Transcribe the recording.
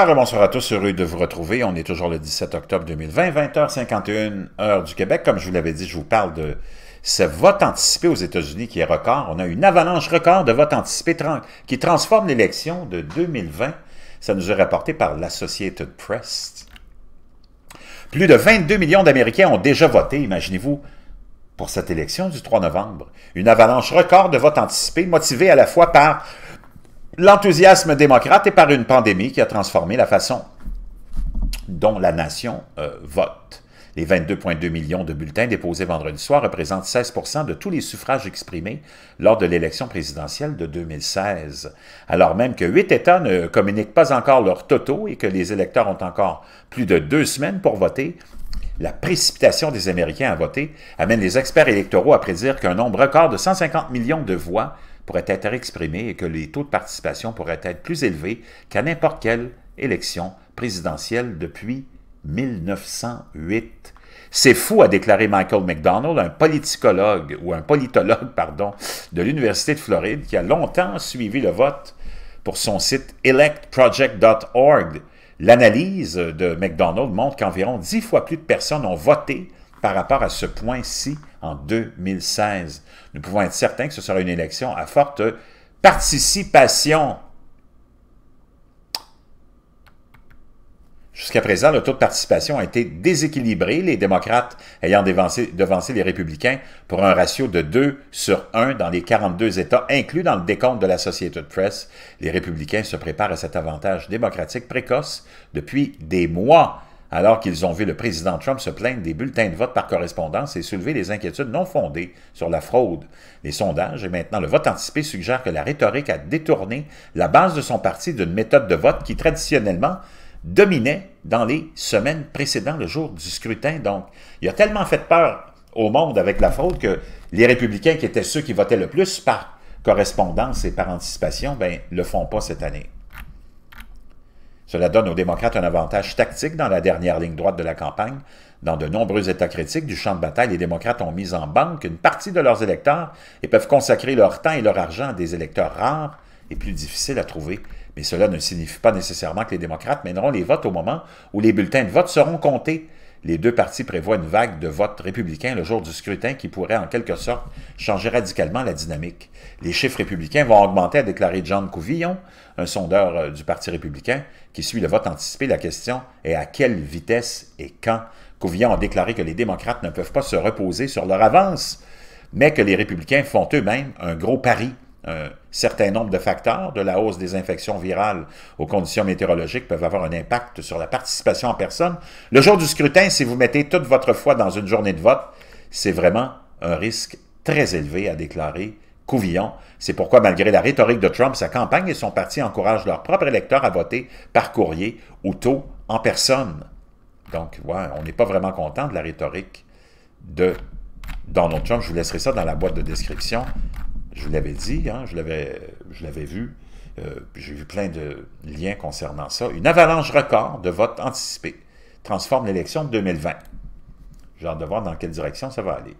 Alors, bonsoir à tous, heureux de vous retrouver. On est toujours le 17 octobre 2020, 20h51, heure du Québec. Comme je vous l'avais dit, je vous parle de ce vote anticipé aux États-Unis qui est record. On a une avalanche record de votes anticipés qui transforme l'élection de 2020. Ça nous est rapporté par l'Associated Press. Plus de 22 millions d'Américains ont déjà voté, imaginez-vous, pour cette élection du 3 novembre. Une avalanche record de vote anticipé motivée à la fois par l'enthousiasme démocrate est par une pandémie qui a transformé la façon dont la nation euh, vote. Les 22,2 millions de bulletins déposés vendredi soir représentent 16 de tous les suffrages exprimés lors de l'élection présidentielle de 2016, alors même que huit États ne communiquent pas encore leurs totaux et que les électeurs ont encore plus de deux semaines pour voter. La précipitation des Américains à voter amène les experts électoraux à prédire qu'un nombre record de 150 millions de voix pourrait être exprimés et que les taux de participation pourraient être plus élevés qu'à n'importe quelle élection présidentielle depuis 1908. C'est fou, a déclaré Michael McDonald, un politicologue, ou un politologue, pardon, de l'Université de Floride, qui a longtemps suivi le vote pour son site electproject.org. L'analyse de McDonald montre qu'environ dix fois plus de personnes ont voté par rapport à ce point-ci en 2016. Nous pouvons être certains que ce sera une élection à forte participation. Jusqu'à présent, le taux de participation a été déséquilibré, les démocrates ayant devancé, les républicains pour un ratio de 2 sur 1 dans les 42 États inclus dans le décompte de la Société de presse. Les républicains se préparent à cet avantage démocratique précoce depuis des mois alors qu'ils ont vu le président Trump se plaindre des bulletins de vote par correspondance et soulever des inquiétudes non fondées sur la fraude. Les sondages et maintenant le vote anticipé suggèrent que la rhétorique a détourné la base de son parti d'une méthode de vote qui traditionnellement dominait dans les semaines précédant le jour du scrutin. Donc, il a tellement fait peur au monde avec la fraude que les républicains, qui étaient ceux qui votaient le plus par correspondance et par anticipation, ben, le font pas cette année. Cela donne aux démocrates un avantage tactique dans la dernière ligne droite de la campagne. Dans de nombreux États critiques du champ de bataille, les démocrates ont mis en banque une partie de leurs électeurs et peuvent consacrer leur temps et leur argent à des électeurs rares et plus difficiles à trouver. Mais cela ne signifie pas nécessairement que les démocrates mèneront les votes au moment où les bulletins de vote seront comptés. Les deux partis prévoient une vague de votes républicains le jour du scrutin qui pourrait en quelque sorte changer radicalement la dynamique. Les chiffres républicains vont augmenter, a déclaré John Couvillon, un sondeur euh, du Parti républicain qui suit le vote anticipé. La question est à quelle vitesse et quand. Couvillon a déclaré que les démocrates ne peuvent pas se reposer sur leur avance, mais que les républicains font eux-mêmes un gros pari, certain nombre de facteurs de la hausse des infections virales aux conditions météorologiques peuvent avoir un impact sur la participation en personne. Le jour du scrutin, si vous mettez toute votre foi dans une journée de vote, c'est vraiment un risque très élevé à déclaré Couvillon. C'est pourquoi, malgré la rhétorique de Trump, sa campagne et son parti encouragent leurs propres électeurs à voter par courrier ou tôt en personne. Donc, on n'est pas vraiment content de la rhétorique de Donald Trump. Je vous laisserai ça dans la boîte de description je vous l'avais dit, hein, je l'avais vu, euh, j'ai vu plein de liens concernant ça. Une avalanche record de votes anticipés transforme l'élection de 2020. J'ai hâte de voir dans quelle direction ça va aller.